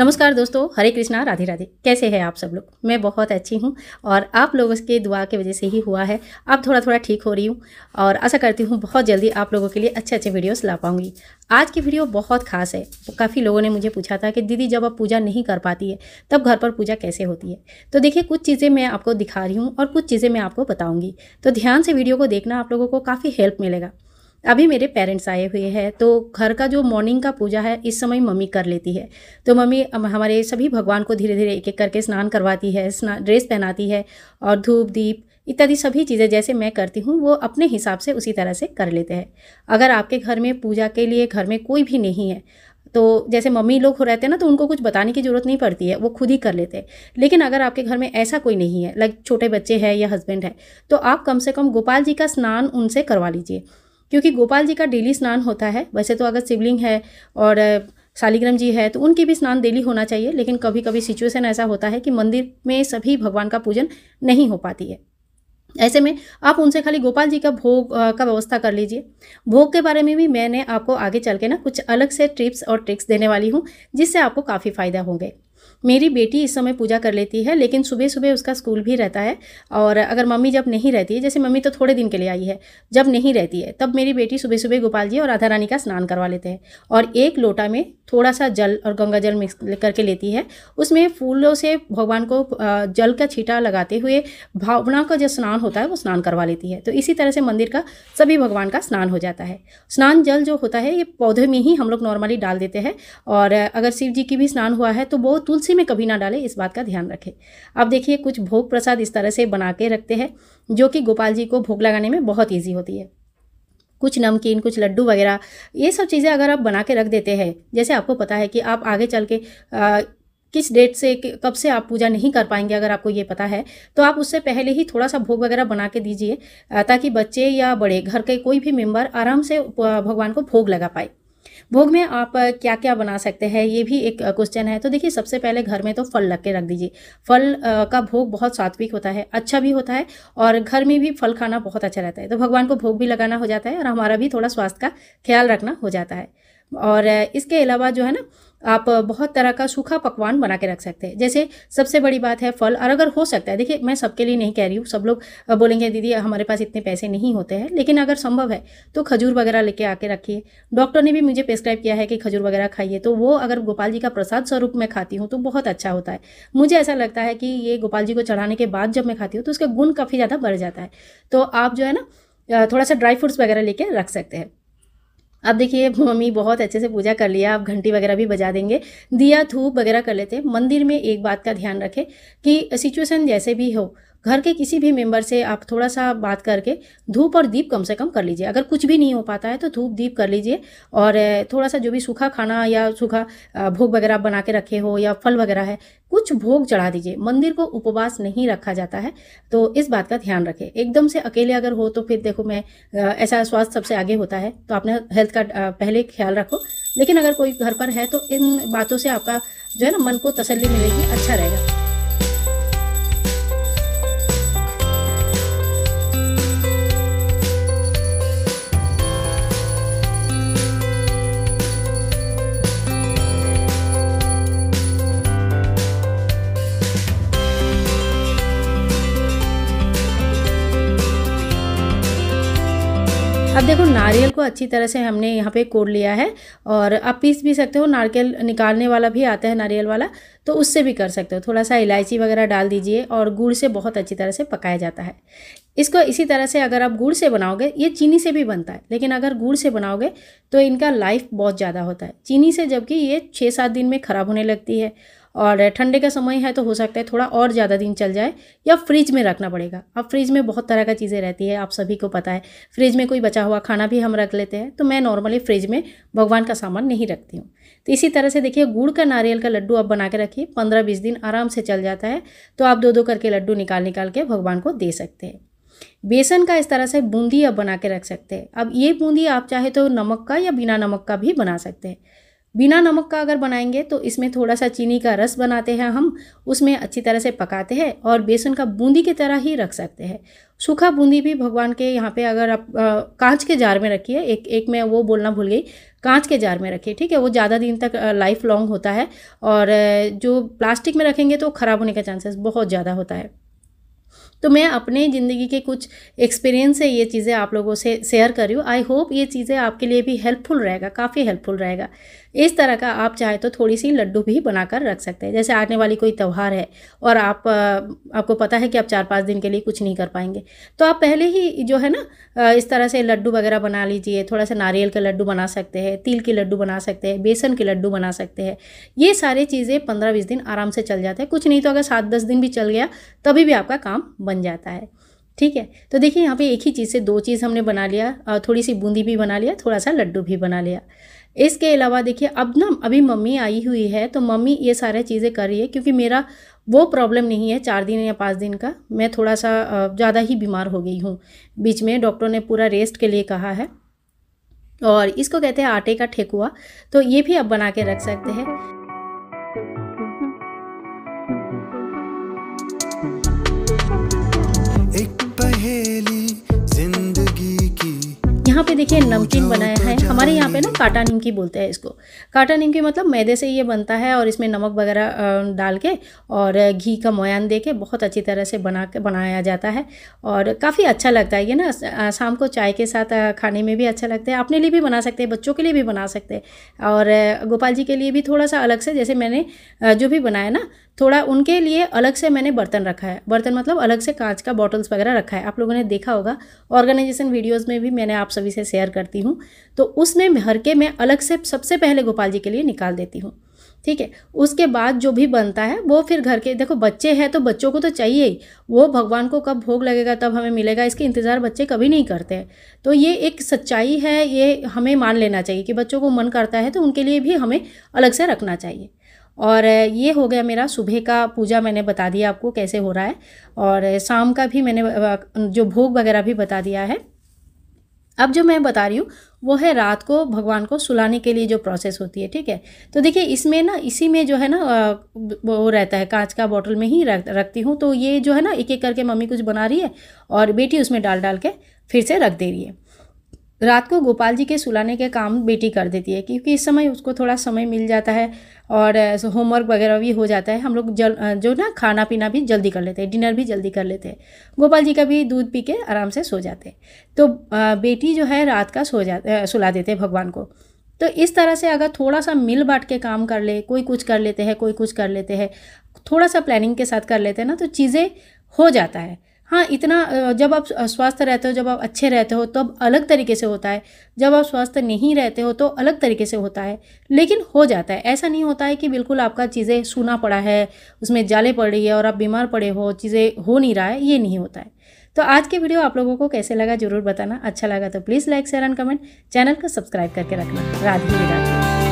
नमस्कार दोस्तों हरे कृष्णा राधे राधे कैसे हैं आप सब लोग मैं बहुत अच्छी हूँ और आप लोगों के दुआ की वजह से ही हुआ है अब थोड़ा थोड़ा ठीक हो रही हूँ और आशा करती हूँ बहुत जल्दी आप लोगों के लिए अच्छे अच्छे वीडियोस ला पाऊँगी आज की वीडियो बहुत खास है काफ़ी लोगों ने मुझे पूछा था कि दीदी जब आप पूजा नहीं कर पाती है तब घर पर पूजा कैसे होती है तो देखिए कुछ चीज़ें मैं आपको दिखा रही हूँ और कुछ चीज़ें मैं आपको बताऊँगी तो ध्यान से वीडियो को देखना आप लोगों को काफ़ी हेल्प मिलेगा अभी मेरे पेरेंट्स आए हुए हैं तो घर का जो मॉर्निंग का पूजा है इस समय मम्मी कर लेती है तो मम्मी हमारे सभी भगवान को धीरे धीरे एक एक करके स्नान करवाती है स्नान ड्रेस पहनाती है और धूप दीप इत्यादि सभी चीज़ें जैसे मैं करती हूँ वो अपने हिसाब से उसी तरह से कर लेते हैं अगर आपके घर में पूजा के लिए घर में कोई भी नहीं है तो जैसे मम्मी लोग हो रहते हैं ना तो उनको कुछ बताने की ज़रूरत नहीं पड़ती है वो खुद ही कर लेते हैं लेकिन अगर आपके घर में ऐसा कोई नहीं है लाइक छोटे बच्चे हैं या हस्बैंड है तो आप कम से कम गोपाल जी का स्नान उनसे करवा लीजिए क्योंकि गोपाल जी का डेली स्नान होता है वैसे तो अगर शिवलिंग है और शालिग्राम जी है तो उनकी भी स्नान डेली होना चाहिए लेकिन कभी कभी सिचुएशन ऐसा होता है कि मंदिर में सभी भगवान का पूजन नहीं हो पाती है ऐसे में आप उनसे खाली गोपाल जी का भोग का व्यवस्था कर लीजिए भोग के बारे में भी मैंने आपको आगे चल के ना कुछ अलग से टिप्स और ट्रिक्स देने वाली हूँ जिससे आपको काफ़ी फ़ायदा होंगे मेरी बेटी इस समय पूजा कर लेती है लेकिन सुबह सुबह उसका स्कूल भी रहता है और अगर मम्मी जब नहीं रहती है जैसे मम्मी तो थोड़े दिन के लिए आई है जब नहीं रहती है तब मेरी बेटी सुबह सुबह गोपाल जी और राधा रानी का स्नान करवा लेते हैं और एक लोटा में थोड़ा सा जल और गंगा जल मिक्स करके लेती है उसमें फूलों से भगवान को जल का छीटा लगाते हुए भावना का जो स्नान होता है वो स्नान करवा लेती है तो इसी तरह से मंदिर का सभी भगवान का स्नान हो जाता है स्नान जल जो होता है ये पौधे में ही हम लोग नॉर्मली डाल देते हैं और अगर शिव जी की भी स्नान हुआ है तो बहुत तुलसी में कभी ना डालें इस बात का ध्यान रखें अब देखिए कुछ भोग प्रसाद इस तरह से बना के रखते हैं जो कि गोपाल जी को भोग लगाने में बहुत ईजी होती है कुछ नमकीन कुछ लड्डू वगैरह ये सब चीज़ें अगर आप बना के रख देते हैं जैसे आपको पता है कि आप आगे चल के किस डेट से कब से आप पूजा नहीं कर पाएंगे अगर आपको ये पता है तो आप उससे पहले ही थोड़ा सा भोग वगैरह बना के दीजिए ताकि बच्चे या बड़े घर के कोई भी मेम्बर आराम से भगवान को भोग लगा पाए भोग में आप क्या क्या बना सकते हैं ये भी एक क्वेश्चन है तो देखिए सबसे पहले घर में तो फल लग के रख दीजिए फल का भोग बहुत सात्विक होता है अच्छा भी होता है और घर में भी फल खाना बहुत अच्छा रहता है तो भगवान को भोग भी लगाना हो जाता है और हमारा भी थोड़ा स्वास्थ्य का ख्याल रखना हो जाता है और इसके अलावा जो है ना आप बहुत तरह का सूखा पकवान बना के रख सकते हैं जैसे सबसे बड़ी बात है फल और अगर हो सकता है देखिए मैं सबके लिए नहीं कह रही हूँ सब लोग बोलेंगे दीदी हमारे पास इतने पैसे नहीं होते हैं लेकिन अगर संभव है तो खजूर वगैरह लेके आके रखिए डॉक्टर ने भी मुझे प्रेस्क्राइब किया है कि खजूर वगैरह खाइए तो वो अगर गोपाल जी का प्रसाद स्वरूप में खाती हूँ तो बहुत अच्छा होता है मुझे ऐसा लगता है कि ये गोपाल जी को चढ़ाने के बाद जब मैं खाती हूँ तो उसका गुण काफ़ी ज़्यादा बढ़ जाता है तो आप जो है ना थोड़ा सा ड्राई फ्रूट्स वगैरह लेके रख सकते हैं अब देखिए मम्मी बहुत अच्छे से पूजा कर लिया आप घंटी वगैरह भी बजा देंगे दिया धूप वगैरह कर लेते हैं मंदिर में एक बात का ध्यान रखें कि सिचुएशन जैसे भी हो घर के किसी भी मेंबर से आप थोड़ा सा बात करके धूप और दीप कम से कम कर लीजिए अगर कुछ भी नहीं हो पाता है तो धूप दीप कर लीजिए और थोड़ा सा जो भी सूखा खाना या सूखा भोग वगैरह आप बना के रखे हो या फल वगैरह है कुछ भोग चढ़ा दीजिए मंदिर को उपवास नहीं रखा जाता है तो इस बात का ध्यान रखें एकदम से अकेले अगर हो तो फिर देखो मैं ऐसा स्वास्थ्य सबसे आगे होता है तो आपने हेल्थ का पहले ख्याल रखो लेकिन अगर कोई घर पर है तो इन बातों से आपका जो है ना मन को तसल्ली मिलेगी अच्छा रहेगा अब देखो नारियल को अच्छी तरह से हमने यहाँ पे कोड़ लिया है और आप पीस भी सकते हो नारियल निकालने वाला भी आता है नारियल वाला तो उससे भी कर सकते हो थोड़ा सा इलायची वगैरह डाल दीजिए और गुड़ से बहुत अच्छी तरह से पकाया जाता है इसको इसी तरह से अगर आप गुड़ से बनाओगे ये चीनी से भी बनता है लेकिन अगर गुड़ से बनाओगे तो इनका लाइफ बहुत ज़्यादा होता है चीनी से जबकि ये छः सात दिन में ख़राब होने लगती है और ठंडे का समय है तो हो सकता है थोड़ा और ज़्यादा दिन चल जाए या फ्रिज में रखना पड़ेगा अब फ्रिज में बहुत तरह का चीज़ें रहती है आप सभी को पता है फ्रिज में कोई बचा हुआ खाना भी हम रख लेते हैं तो मैं नॉर्मली फ्रिज में भगवान का सामान नहीं रखती हूँ तो इसी तरह से देखिए गुड़ का नारियल का लड्डू आप बना के रखिए पंद्रह बीस दिन आराम से चल जाता है तो आप दो दो करके लड्डू निकाल निकाल के भगवान को दे सकते हैं बेसन का इस तरह से बूंदी आप बना के रख सकते हैं अब ये बूंदी आप चाहे तो नमक का या बिना नमक का भी बना सकते हैं बिना नमक का अगर बनाएंगे तो इसमें थोड़ा सा चीनी का रस बनाते हैं हम उसमें अच्छी तरह से पकाते हैं और बेसन का बूंदी की तरह ही रख सकते हैं सूखा बूंदी भी भगवान के यहाँ पे अगर आप कांच के जार में रखिए एक एक में वो बोलना भूल गई कांच के जार में रखिए ठीक है वो ज़्यादा दिन तक लाइफ लॉन्ग होता है और जो प्लास्टिक में रखेंगे तो ख़राब होने का चांसेस बहुत ज़्यादा होता है तो मैं अपने ज़िंदगी के कुछ एक्सपीरियंस से ये चीज़ें आप लोगों से शेयर कर रही हूँ आई होप ये चीज़ें आपके लिए भी हेल्पफुल रहेगा काफ़ी हेल्पफुल रहेगा इस तरह का आप चाहे तो थोड़ी सी लड्डू भी बनाकर रख सकते हैं जैसे आने वाली कोई त्यौहार है और आप आपको पता है कि आप चार पाँच दिन के लिए कुछ नहीं कर पाएंगे तो आप पहले ही जो है ना इस तरह से लड्डू वगैरह बना लीजिए थोड़ा सा नारियल का लड्डू बना सकते हैं तिल के लड्डू बना सकते हैं बेसन के लड्डू बना सकते हैं ये सारी चीज़ें पंद्रह बीस दिन आराम से चल जाते हैं कुछ नहीं तो अगर सात दस दिन भी चल गया तभी भी आपका काम बन जाता है ठीक है तो देखिए यहाँ पे एक ही चीज़ से दो चीज़ हमने बना लिया थोड़ी सी बूंदी भी बना लिया थोड़ा सा लड्डू भी बना लिया इसके अलावा देखिए अब ना अभी मम्मी आई हुई है तो मम्मी ये सारे चीज़ें कर रही है क्योंकि मेरा वो प्रॉब्लम नहीं है चार दिन या पाँच दिन का मैं थोड़ा सा ज़्यादा ही बीमार हो गई हूँ बीच में डॉक्टर ने पूरा रेस्ट के लिए कहा है और इसको कहते हैं आटे का ठेकुआ तो ये भी आप बना के रख सकते हैं यहाँ पे देखिए नमकीन बनाया है हमारे यहाँ पे ना काटा नीमकी बोलते हैं इसको काटा नीमकी मतलब मैदे से ये बनता है और इसमें नमक वगैरह डाल के और घी का मोयान दे के बहुत अच्छी तरह से बना के बनाया जाता है और काफ़ी अच्छा लगता है ये ना शाम को चाय के साथ खाने में भी अच्छा लगता है अपने लिए भी बना सकते हैं बच्चों के लिए भी बना सकते हैं और गोपाल जी के लिए भी थोड़ा सा अलग से जैसे मैंने जो भी बनाया ना थोड़ा उनके लिए अलग से मैंने बर्तन रखा है बर्तन मतलब अलग से कांच का बॉटल्स वगैरह रखा है आप लोगों ने देखा होगा ऑर्गेनाइजेशन वीडियोस में भी मैंने आप सभी से शेयर करती हूँ तो उसमें भर के मैं अलग से सबसे पहले गोपाल जी के लिए निकाल देती हूँ ठीक है उसके बाद जो भी बनता है वो फिर घर के देखो बच्चे हैं तो बच्चों को तो चाहिए ही वो भगवान को कब भोग लगेगा तब हमें मिलेगा इसके इंतज़ार बच्चे कभी नहीं करते हैं तो ये एक सच्चाई है ये हमें मान लेना चाहिए कि बच्चों को मन करता है तो उनके लिए भी हमें अलग से रखना चाहिए और ये हो गया मेरा सुबह का पूजा मैंने बता दिया आपको कैसे हो रहा है और शाम का भी मैंने जो भोग वगैरह भी बता दिया है अब जो मैं बता रही हूँ वो है रात को भगवान को सुलाने के लिए जो प्रोसेस होती है ठीक है तो देखिए इसमें ना इसी में जो है ना वो रहता है कांच का बॉटल में ही रख रखती हूँ तो ये जो है ना एक एक करके मम्मी कुछ बना रही है और बेटी उसमें डाल डाल के फिर से रख दे रही है रात को गोपाल जी के सुलाने के काम बेटी कर देती है क्योंकि इस समय उसको थोड़ा समय मिल जाता है और होमवर्क वगैरह भी हो जाता है हम लोग जल जो ना खाना पीना भी जल्दी कर लेते हैं डिनर भी जल्दी कर लेते हैं गोपाल जी का भी दूध पी के आराम से सो जाते हैं तो बेटी जो है रात का सो जा सुला देते हैं भगवान को तो इस तरह से अगर थोड़ा सा मिल बांट के काम कर ले कोई कुछ कर लेते हैं कोई कुछ कर लेते हैं थोड़ा सा प्लानिंग के साथ कर लेते हैं ना तो चीज़ें हो जाता है हाँ इतना जब आप स्वस्थ रहते हो जब आप अच्छे रहते हो तब तो अलग तरीके से होता है जब आप स्वस्थ नहीं रहते हो तो अलग तरीके से होता है लेकिन हो जाता है ऐसा नहीं होता है कि बिल्कुल आपका चीज़ें सूना पड़ा है उसमें जाले पड़ रही है और आप बीमार पड़े हो चीज़ें हो नहीं रहा है ये नहीं होता है तो आज के वीडियो आप लोगों को कैसे लगा जरूर बताना अच्छा लगा तो please like share and comment channel को सब्सक्राइब करके रखना राधे राधे